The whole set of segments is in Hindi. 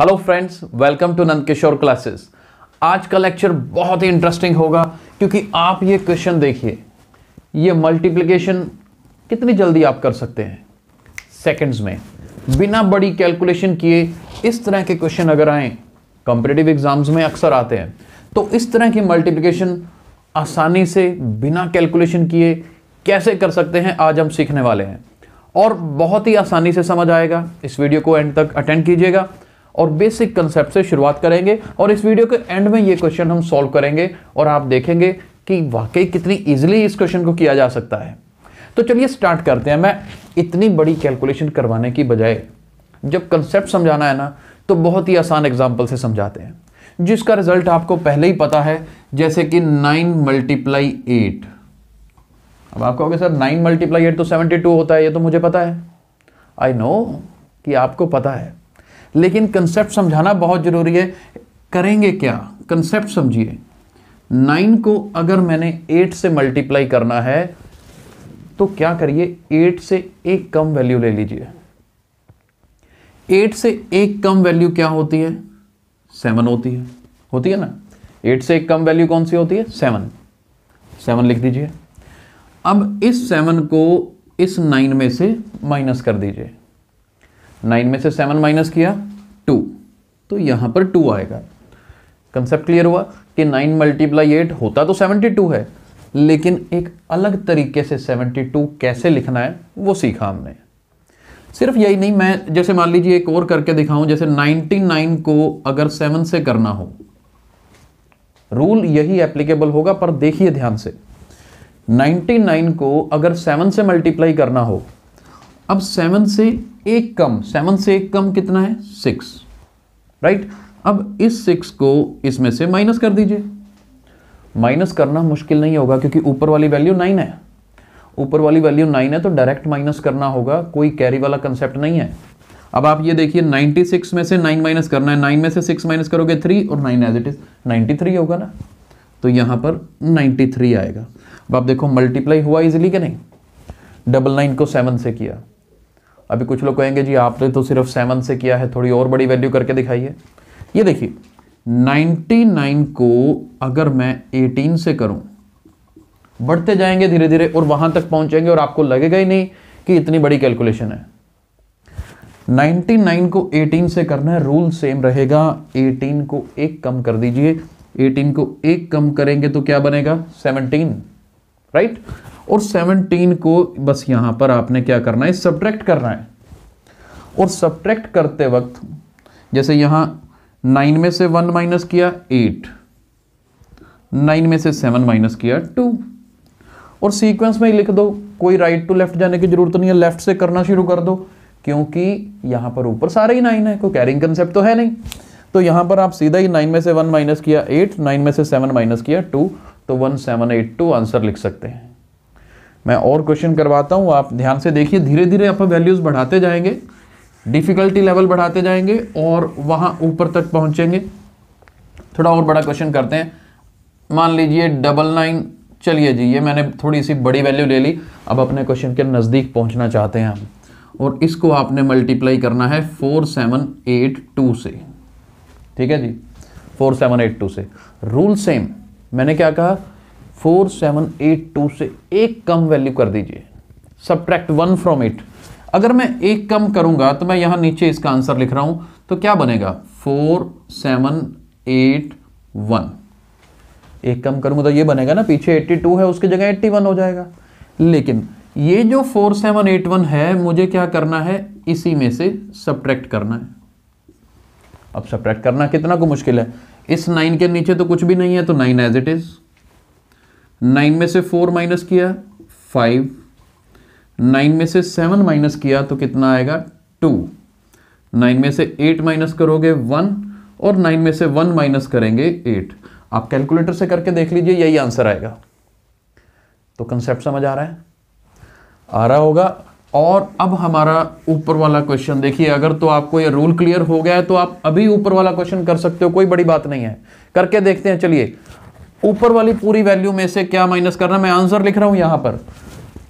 hello friends welcome to Nand Kishore classes आज का लेक्चर बहुत ही इंटरेस्टिंग होगा क्योंकि आप ये क्वेश्चन देखिए ये मल्टीप्लिकेशन कितनी जल्दी आप कर सकते हैं सेकंड्स में बिना बड़ी कैलकुलेशन किए इस तरह के क्वेश्चन अगर आए कॉम्पिटेटिव एग्जाम्स में अक्सर आते हैं तो इस तरह की मल्टीप्लीकेशन आसानी से बिना कैलकुलेशन किए कैसे कर सकते हैं आज हम सीखने वाले हैं और बहुत ही आसानी से समझ आएगा इस वीडियो को एंड तक अटेंड कीजिएगा और बेसिक कंसेप्ट से शुरुआत करेंगे और इस वीडियो के एंड में ये क्वेश्चन हम सॉल्व करेंगे और आप देखेंगे कि वाकई कितनी ईजिली इस क्वेश्चन को किया जा सकता है तो चलिए स्टार्ट करते हैं मैं इतनी बड़ी कैलकुलेशन करवाने की बजाय जब कंसेप्ट समझाना है ना तो बहुत ही आसान एग्जाम्पल से समझाते हैं जिसका रिजल्ट आपको पहले ही पता है जैसे कि नाइन मल्टीप्लाई एट अब आप कहोगे सर नाइन मल्टीप्लाई एट तो सेवेंटी टू होता है ये तो मुझे पता है आई नो कि आपको पता है लेकिन कंसेप्ट समझाना बहुत ज़रूरी है करेंगे क्या कंसेप्ट समझिए नाइन को अगर मैंने एट से मल्टीप्लाई करना है तो क्या करिए एट से एक कम वैल्यू ले लीजिए एट से एक कम वैल्यू क्या होती है सेवन होती है होती है ना एट से एक कम वैल्यू कौन सी होती है सेवन सेवन लिख दीजिए अब इस सेवन को इस नाइन में से माइनस कर दीजिए नाइन में से सेवन माइनस किया टू तो यहां पर टू आएगा कंसेप्ट क्लियर हुआ कि नाइन मल्टीप्लाई एट होता तो सेवनटी टू है लेकिन एक अलग तरीके से सेवनटी टू कैसे लिखना है वो सीखा हमने सिर्फ यही नहीं मैं जैसे मान लीजिए एक और करके दिखाऊं जैसे नाइनटी नाइन को अगर सेवन से करना हो रूल यही एप्लीकेबल होगा पर देखिए ध्यान से 99 को अगर 7 से मल्टीप्लाई करना हो अब सेवन से एक कम सेवन से एक कम कितना है सिक्स राइट अब इस सिक्स को इसमें से माइनस कर दीजिए माइनस करना मुश्किल नहीं होगा क्योंकि ऊपर वाली वैल्यू नाइन है ऊपर वाली वैल्यू नाइन है तो डायरेक्ट माइनस करना होगा कोई कैरी वाला कंसेप्ट नहीं है अब आप ये देखिए 96 में से 9 माइनस करना है 9 में से 6 माइनस करोगे 3 और 9 एज इट इज 93 होगा ना तो यहां पर 93 आएगा अब आप देखो मल्टीप्लाई हुआ इजिली कि नहीं डबल नाइन को सेवन से किया अभी कुछ लोग कहेंगे जी आपने तो सिर्फ सेवन से किया है थोड़ी और बड़ी वैल्यू करके दिखाइए ये देखिए 99 को अगर मैं 18 से करूं बढ़ते जाएंगे धीरे धीरे और वहां तक पहुंचेंगे और आपको लगेगा ही नहीं कि इतनी बड़ी कैलकुलेशन है 99 को 18 से करना है रूल सेम रहेगा 18 को एक कम कर दीजिए 18 को एक कम करेंगे तो क्या बनेगा सेवनटीन राइट और 17 को बस यहां पर आपने क्या करना है सब्ट्रैक्ट करना है और सब्ट्रैक्ट करते वक्त जैसे यहां 9 में से 1 माइनस किया 8 9 में से 7 माइनस किया 2 और सीक्वेंस में ही लिख दो कोई राइट टू लेफ्ट जाने की जरूरत नहीं है लेफ्ट से करना शुरू कर दो क्योंकि यहां पर ऊपर सारे ही नाइन है कोई कैरिंग कंसेप्ट तो है नहीं तो यहां पर आप सीधा ही नाइन में से वन माइनस किया एट नाइन में से सेवन माइनस किया टू तो 1782 आंसर लिख सकते हैं मैं और क्वेश्चन करवाता हूँ आप ध्यान से देखिए धीरे धीरे आप वैल्यूज़ बढ़ाते जाएंगे डिफ़िकल्टी लेवल बढ़ाते जाएंगे और वहाँ ऊपर तक पहुँचेंगे थोड़ा और बड़ा क्वेश्चन करते हैं मान लीजिए डबल नाइन चलिए जी ये मैंने थोड़ी सी बड़ी वैल्यू ले ली अब अपने क्वेश्चन के नज़दीक पहुँचना चाहते हैं हम और इसको आपने मल्टीप्लाई करना है फोर सेवन एट टू से ठीक है जी फोर सेवन एट टू से रूल सेम मैंने क्या कहा फोर सेवन एट टू से एक कम वैल्यू कर दीजिए सब्ट्रैक्ट वन फ्रॉम इट अगर मैं एक कम करूंगा तो मैं यहां नीचे इसका आंसर लिख रहा हूं तो क्या बनेगा फोर सेवन एट वन एक कम करूंगा तो ये बनेगा ना पीछे 82 है उसकी जगह 81 हो जाएगा लेकिन ये जो 4781 है मुझे क्या करना है इसी में से सब्ट्रैक्ट करना है अब सब्ट्रैक्ट करना कितना को मुश्किल है इस नाइन के नीचे तो कुछ भी नहीं है तो nine as it is nine में से फोर माइनस किया फाइव नाइन में से सेवन माइनस किया तो कितना आएगा टू नाइन में से एट माइनस करोगे वन और नाइन में से वन माइनस करेंगे एट आप कैलकुलेटर से करके देख लीजिए यही आंसर आएगा तो कंसेप्ट समझ आ रहा है आ रहा होगा और अब हमारा ऊपर वाला क्वेश्चन देखिए अगर तो आपको ये रूल क्लियर हो गया है तो आप अभी ऊपर वाला क्वेश्चन कर सकते हो कोई बड़ी बात नहीं है करके देखते हैं चलिए ऊपर वाली पूरी वैल्यू में से क्या माइनस करना मैं आंसर लिख रहा हूं यहां पर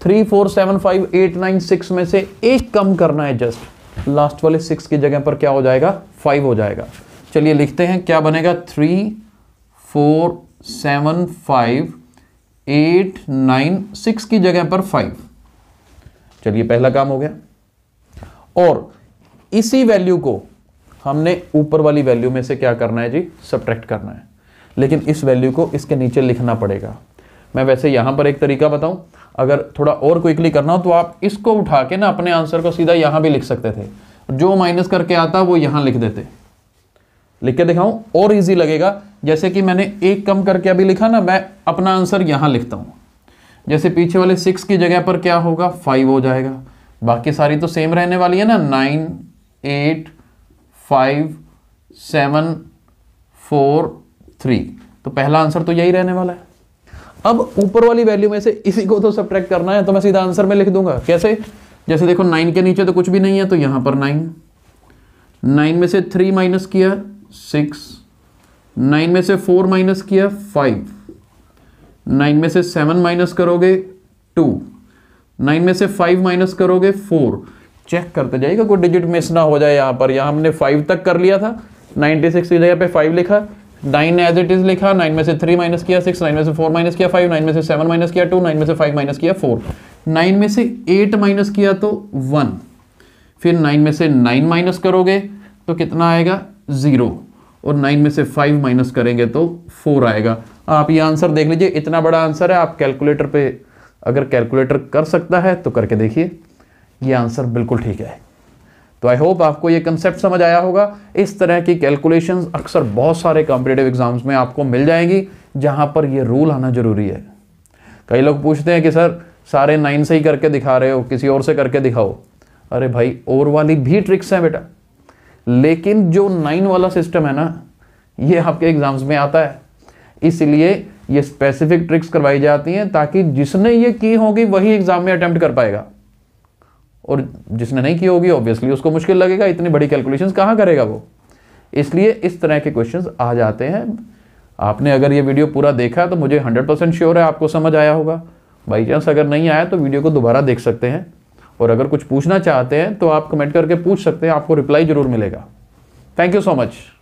three four seven five eight nine six में से एक कम करना है जस्ट लास्ट वाले सिक्स की जगह पर क्या हो जाएगा फाइव हो जाएगा चलिए लिखते हैं क्या बनेगा three four seven five eight nine six की जगह पर फाइव चलिए पहला काम हो गया और इसी वैल्यू को हमने ऊपर वाली वैल्यू में से क्या करना है जी सब्ट्रैक्ट करना है लेकिन इस वैल्यू को इसके नीचे लिखना पड़ेगा मैं वैसे यहां पर एक तरीका बताऊं अगर थोड़ा और क्विकली करना हो तो आप इसको उठा के ना अपने आंसर को सीधा यहां भी लिख सकते थे जो माइनस करके आता वो यहां लिख देते लिख के दिखाऊं और इजी लगेगा जैसे कि मैंने एक कम करके अभी लिखा ना मैं अपना आंसर यहां लिखता हूं जैसे पीछे वाले सिक्स की जगह पर क्या होगा फाइव हो जाएगा बाकी सारी तो सेम रहने वाली है ना nine eight five seven four three तो पहला आंसर तो यही रहने वाला है अब ऊपर वाली वैल्यू में से इसी को तो सब करना है तो मैं सीधा आंसर में लिख दूंगा कैसे जैसे देखो नाइन के नीचे तो कुछ भी नहीं है तो यहाँ पर नाइन नाइन में से थ्री माइनस किया सिक्स नाइन में से फोर माइनस किया फाइव नाइन में से सेवन माइनस करोगे टू नाइन में से फाइव माइनस करोगे फोर चेक करते जाइएगा कोई डिजिट मिस ना हो जाए यहाँ पर यहाँ हमने फाइव तक कर लिया था नाइन्टी सिक्स की जगह पे फाइव लिखा नाइन एज इट इज लिखा नाइन में से थ्री माइनस किया सिक्स नाइन में से फोर माइनस किया फाइव नाइन में से सेवन माइनस किया टू नाइन में से फाइव माइनस किया फोर नाइन में से एट माइनस किया तो वन फिर नाइन में से नाइन माइनस करोगे तो कितना आएगा ज़ीरो और नाइन में से फाइव माइनस करेंगे तो फोर आएगा आप ये आंसर देख लीजिए इतना बड़ा आंसर है आप कैलकुलेटर पे अगर कैलकुलेटर कर सकता है तो करके देखिए ये आंसर बिल्कुल ठीक है तो आई होप आपको ये कंसेप्ट समझ आया होगा इस तरह की कैलकुलेशन अक्सर बहुत सारे कॉम्पिटेटिव एग्जाम्स में आपको मिल जाएंगी जहाँ पर ये रूल आना ज़रूरी है कई लोग पूछते हैं कि सर सारे नाइन से ही करके दिखा रहे हो किसी और से करके दिखाओ अरे भाई और वाली भी ट्रिक्स हैं बेटा लेकिन जो नाइन वाला सिस्टम है ना ये आपके एग्ज़ाम्स में आता है इसलिए ये स्पेसिफिक ट्रिक्स करवाई जाती हैं ताकि जिसने ये की होगी वही एग्ज़ाम में अटैम्प्ट कर पाएगा और जिसने नहीं की होगी ऑब्वियसली उसको मुश्किल लगेगा इतनी बड़ी कैलकुलेशंस कहाँ करेगा वो इसलिए इस तरह के क्वेश्चंस आ जाते हैं आपने अगर ये वीडियो पूरा देखा तो मुझे 100 परसेंट श्योर है आपको समझ आया होगा बाई चांस अगर नहीं आया तो वीडियो को दोबारा देख सकते हैं और अगर कुछ पूछना चाहते हैं तो आप कमेंट करके पूछ सकते हैं आपको रिप्लाई ज़रूर मिलेगा थैंक यू सो मच